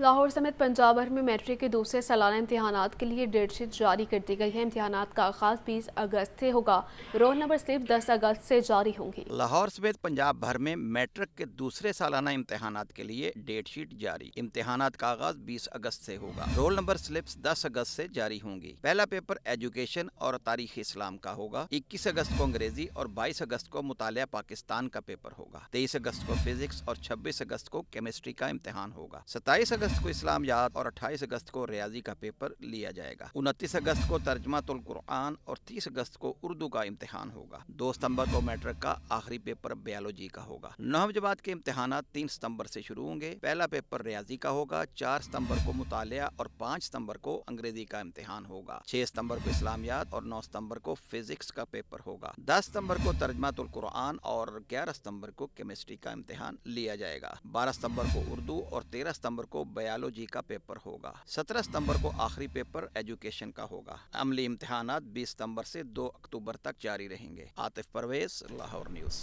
लाहौर समेत पंजाब भर में मैट्रिक के दूसरे सालाना इम्तहान के लिए डेट शीट जारी कर दी गई है इम्तहान का आगाज बीस अगस्त से होगा रोल नंबर सिर्फ दस अगस्त से जारी होंगी लाहौर समेत पंजाब भर में मैट्रिक के दूसरे सालाना इम्तहान के लिए डेट शीट जारी इम्तहान का आगाज बीस अगस्त से होगा रोल नंबर स्लिप दस अगस्त से जारी होंगी पहला पेपर एजुकेशन और तारीख इस्लाम का होगा इक्कीस अगस्त को अंग्रेजी और बाईस अगस्त को मुताल पाकिस्तान का पेपर होगा तेईस अगस्त को फिजिक्स और छब्बीस अगस्त को केमिस्ट्री का इम्तहान होगा सताईस अगस्त को इस्लाम याद और 28 अगस्त को रियाजी का पेपर लिया जाएगा 29 अगस्त को तर्जमा कुरान और 30 अगस्त को उर्दू का इम्तिहान होगा 2 सितंबर को मैट्रिक का आखिरी पेपर बयालोजी का होगा नौम जमात के इम्तिहान तीन सितम्बर से शुरू होंगे पहला पेपर रियाजी का होगा चार सितम्बर को मुताया और पाँच सितम्बर को अंग्रेजी का इम्तिहान होगा छह सितम्बर को इस्लामियात और नौ सितम्बर को फिजिक्स का पेपर होगा दस सितम्बर को तर्जमा कुरान और ग्यारह सितम्बर को केमिस्ट्री का इम्तिहान लिया जाएगा बारह सितम्बर को उर्दू और तेरह सितम्बर को बायोलॉजी का पेपर होगा 17 सितंबर को आखिरी पेपर एजुकेशन का होगा अमली इम्तहान 20 सितंबर से 2 अक्टूबर तक जारी रहेंगे आतिफ परवेज लाहौर न्यूज